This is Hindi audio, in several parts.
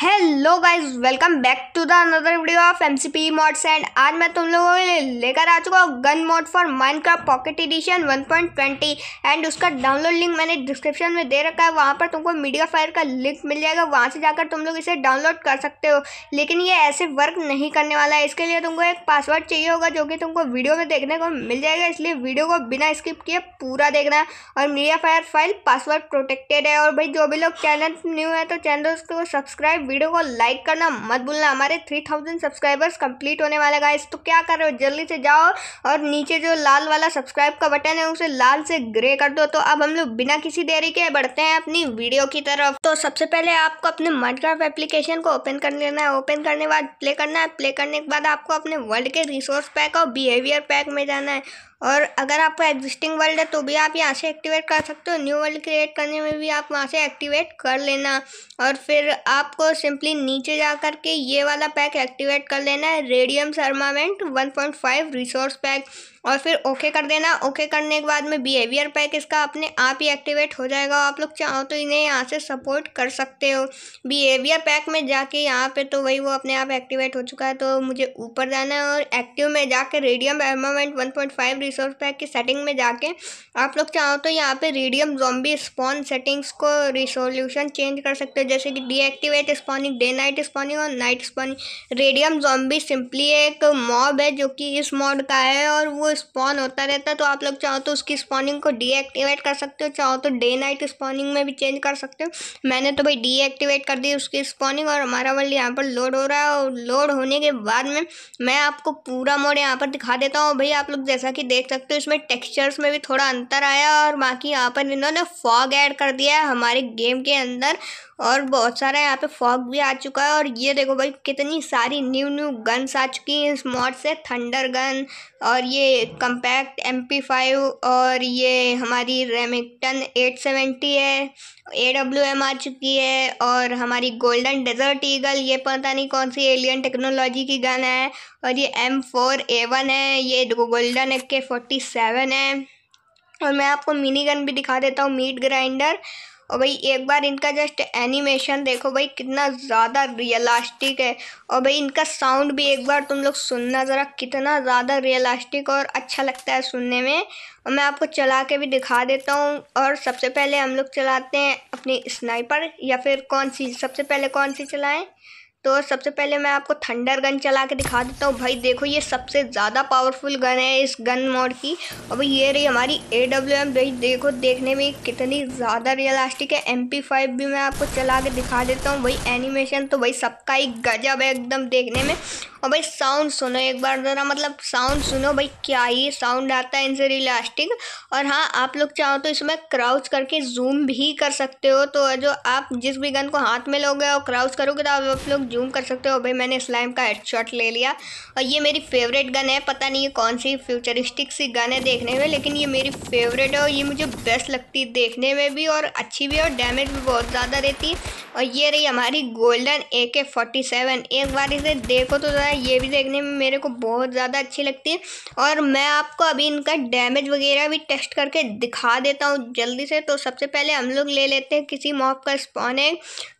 hello guys welcome back to the another video of M C P mods and आज मैं तुम लोगों के लिए लेकर आ चुका हूँ gun mod for Minecraft pocket edition 1.20 and उसका डाउनलोड लिंक मैंने डिस्क्रिप्शन में दे रखा है वहाँ पर तुमको मीडिया फायर का लिंक मिल जाएगा वहाँ से जाकर तुम लोग इसे डाउनलोड कर सकते हो लेकिन ये ऐसे वर्क नहीं करने वाला है इसके लिए तुमको एक पासवर्ड चाहिए होगा जो कि तुमको वीडियो में देखने को मिल जाएगा इसलिए वीडियो को बिना स्किप किए पूरा देखना है और MediaFire file password protected है और भाई जो भी लोग चैनल न्यू है तो चैनल को सब्सक्राइब वीडियो को लाइक करना मत भूलना हमारे थ्री थाउजेंड सब्सक्राइबर्स कंप्लीट होने वाले गाइस तो क्या कर रहे हो जल्दी से जाओ और नीचे जो लाल वाला सब्सक्राइब का बटन है उसे लाल से ग्रे कर दो तो अब हम लोग बिना किसी देरी के बढ़ते हैं अपनी वीडियो की तरफ तो सबसे पहले आपको अपने माइनक्राफ्ट एप्लीकेशन को ओपन कर लेना है ओपन करने के बाद प्ले करना है प्ले करने के बाद आपको अपने वर्ल्ड के रिसोर्स पैक और बिहेवियर पैक में जाना है और अगर आपका एग्जिस्टिंग वर्ल्ड है तो भी आप यहाँ से एक्टिवेट कर सकते हो न्यू वर्ल्ड क्रिएट करने में भी आप वहाँ से एक्टिवेट कर लेना और फिर आपको सिंपली नीचे जा कर के ये वाला पैक एक्टिवेट कर लेना है radium armament five resource pack और फिर ओके कर देना ओके करने के बाद में बिहेवियर पैक इसका अपने आप ही एक्टिवेट हो जाएगा आप लोग चाहो तो इन्हें यहाँ से सपोर्ट कर सकते हो बिहेवियर पैक में जाके यहाँ पे तो वही वो अपने आप एक्टिवेट हो चुका है तो मुझे ऊपर जाना है और एक्टिव में जाके radium armament one point five resource pack की सेटिंग में जाके आप लोग चाहो तो यहाँ पर रेडियम जोम्बी स्पॉन सेटिंग्स को रिसोल्यूशन चेंज कर सकते हो जैसे कि deactivate spawning day night spawning और night spawning radium zombie simply एक मॉब है जो कि इस मॉड का है और वो स्पॉन होता रहता है तो आप लोग चाहो तो उसकी स्पॉनिंग को डीएक्टिवेट कर सकते हो चाहो तो डे नाइट स्पॉनिंग में भी चेंज कर सकते हो मैंने तो भाई डीएक्टिवेट कर दी उसकी स्पॉनिंग और हमारा वर्ल्ड यहाँ पर लोड हो रहा है और लोड होने के बाद में मैं आपको पूरा मोड यहाँ पर दिखा देता हूँ भाई आप लोग जैसा कि देख सकते हो इसमें टेक्स्चर्स में भी थोड़ा अंतर आया और बाकी यहाँ पर इन्होंने फॉग ऐड कर दिया है हमारे गेम के अंदर और बहुत सारा यहाँ पे फॉग भी आ चुका है और ये देखो भाई कितनी सारी न्यू न्यू गन्स आ चुकी हैं इस मॉड से थंडर गन और ये एक कंपैक्ट एम पी फाइव और ये हमारी रेमिंगटन एट सेवेंटी है ए डब्ल्यू एम आ चुकी है और हमारी गोल्डन डेजर्ट ईगल ये पता नहीं कौन सी एलियन टेक्नोलॉजी की गन है और ये एम फोर ए वन है ये गोल्डन ए के फोर्टी सेवन है और मैं आपको मिनी गन भी दिखा देता हूँ मीट ग्राइंडर और भाई एक बार इनका जस्ट एनिमेशन देखो भाई कितना ज़्यादा रियलास्टिक है और भाई इनका साउंड भी एक बार तुम लोग सुनना ज़रा कितना ज़्यादा रियलास्टिक और अच्छा लगता है सुनने में और मैं आपको चला के भी दिखा देता हूँ और सबसे पहले हम लोग चलाते हैं अपनी स्नाइपर या फिर कौन सी सबसे पहले कौन सी चलाएँ तो सबसे पहले मैं आपको थंडर गन चला के दिखा देता हूँ भाई देखो ये सबसे ज़्यादा पावरफुल गन है इस गन मोड की और भाई ये रही हमारी ए डब्ल्यू एम भाई देखो देखने में कितनी ज़्यादा रियलास्टिक है एम पी फाइव भी मैं आपको चला के दिखा देता हूँ भाई एनिमेशन तो भाई सबका ही गजब है एकदम देखने में और भाई साउंड सुनो एक बार ज़रा मतलब साउंड सुनो भाई क्या ही साउंड आता है इनसे रिलास्टिक और हाँ आप लोग चाहो तो इसमें क्राउच करके जूम भी कर सकते हो तो जो आप जिस भी गन को हाथ में लोगे और क्राउच करोगे तो आप लोग जूम कर सकते हो भाई मैंने स्लाइम का हेडशॉट ले लिया और ये मेरी फेवरेट गन है पता नहीं ये कौन सी फ्यूचरिस्टिक सी गन है देखने में लेकिन ये मेरी फेवरेट है और ये मुझे बेस्ट लगती है देखने में भी और अच्छी भी और डैमेज भी बहुत ज़्यादा रहती है और ये रही हमारी गोल्डन ए के फोर्टी सेवन एक बार इसे देखो तो ज़रा ये भी देखने में मेरे को बहुत ज़्यादा अच्छी लगती है और मैं आपको अभी इनका डैमेज वगैरह भी टेस्ट करके दिखा देता हूँ जल्दी से तो सबसे पहले हम लोग ले लेते हैं किसी मॉप का स्पॉन है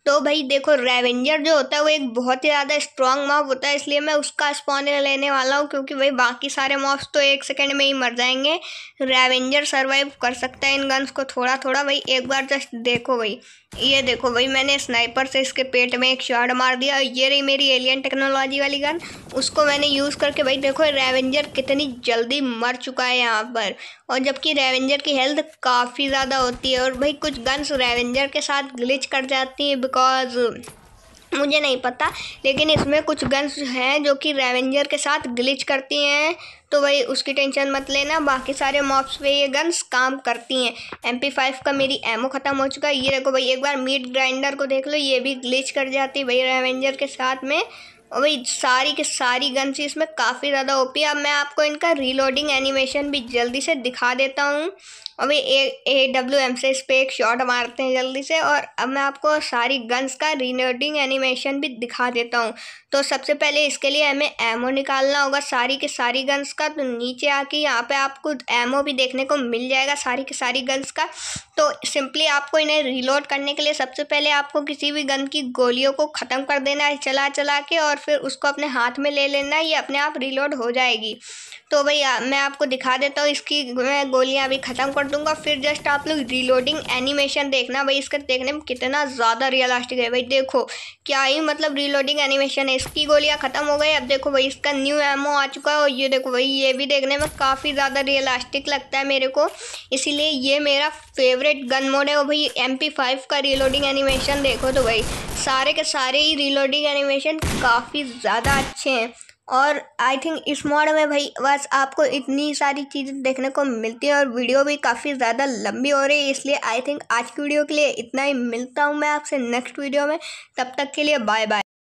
तो भाई देखो रेवेंजर जो होता है वो एक बहुत ही ज़्यादा स्ट्रॉन्ग मॉप होता है इसलिए मैं उसका स्पॉनर लेने वाला हूँ क्योंकि भाई बाकी सारे मॉब्स तो एक सेकेंड में ही मर जाएंगे रेवेंजर सर्वाइव कर सकता है इन गन्स को थोड़ा थोड़ा भाई एक बार जस्ट देखो भाई ये देखो भाई मैंने स्नाइपर से इसके पेट में एक शॉर्ट मार दिया ये रही मेरी एलियन टेक्नोलॉजी वाली गन उसको मैंने यूज़ करके भाई देखो रेवेंजर कितनी जल्दी मर चुका है यहाँ पर और जबकि रेवेंजर की हेल्थ काफ़ी ज़्यादा होती है और भाई कुछ गन्स रेवेंजर के साथ ग्लिच कर जाती है बिकॉज uh, मुझे नहीं पता लेकिन इसमें कुछ गन्स हैं जो कि रेवेंजर के साथ ग्लिच करती हैं तो वही उसकी टेंशन मत लेना बाकी सारे मॉप्स पे ये गन्स काम करती हैं एम पी फाइव का मेरी एमओ ख़त्म हो चुका है ये देखो भाई एक बार मीट ग्राइंडर को देख लो ये भी ग्लिच कर जाती है भाई रेवेंजर के साथ में और भाई सारी के सारी गन्स इसमें काफ़ी ज़्यादा ओपी अब मैं आपको इनका रीलोडिंग एनिमेशन भी जल्दी से दिखा देता हूँ अभी ए ए डब्ल्यू एम से इस पर एक शॉट मारते हैं जल्दी से और अब मैं आपको सारी गन्स का रिनोडिंग एनिमेशन भी दिखा देता हूँ तो सबसे पहले इसके लिए हमें एमओ निकालना होगा सारी के सारी गन्स का तो नीचे आके यहाँ पे आपको एमओ भी देखने को मिल जाएगा सारी के सारी गन्स का तो सिंपली आपको इन्हें रिलोड करने के लिए सबसे पहले आपको किसी भी गन की गोलियों को ख़त्म कर देना है चला चला के और फिर उसको अपने हाथ में ले लेना है ये अपने आप रिलोड हो जाएगी तो भाई मैं आपको दिखा देता हूँ इसकी मैं गोलियाँ अभी ख़त्म कर दूंगा फिर जस्ट आप लोग रीलोडिंग एनिमेशन देखना भाई इसका देखने में कितना ज़्यादा रियलास्टिक है भाई देखो क्या ही मतलब रीलोडिंग एनिमेशन है इसकी गोलियाँ ख़त्म हो गई अब देखो भाई इसका न्यू एमओ आ चुका है और ये देखो भाई ये भी देखने में काफ़ी ज़्यादा रियलास्टिक लगता है मेरे को इसीलिए ये मेरा फेवरेट गन मोड है और भाई एम का रीलोडिंग एनिमेशन देखो तो भाई सारे के सारे ही रीलोडिंग एनिमेशन काफ़ी ज़्यादा अच्छे हैं और आई थिंक इस मॉड में भाई बस आपको इतनी सारी चीज़ें देखने को मिलती हैं और वीडियो भी काफ़ी ज़्यादा लंबी हो रही है इसलिए आई थिंक आज की वीडियो के लिए इतना ही मिलता हूँ मैं आपसे नेक्स्ट वीडियो में तब तक के लिए बाय बाय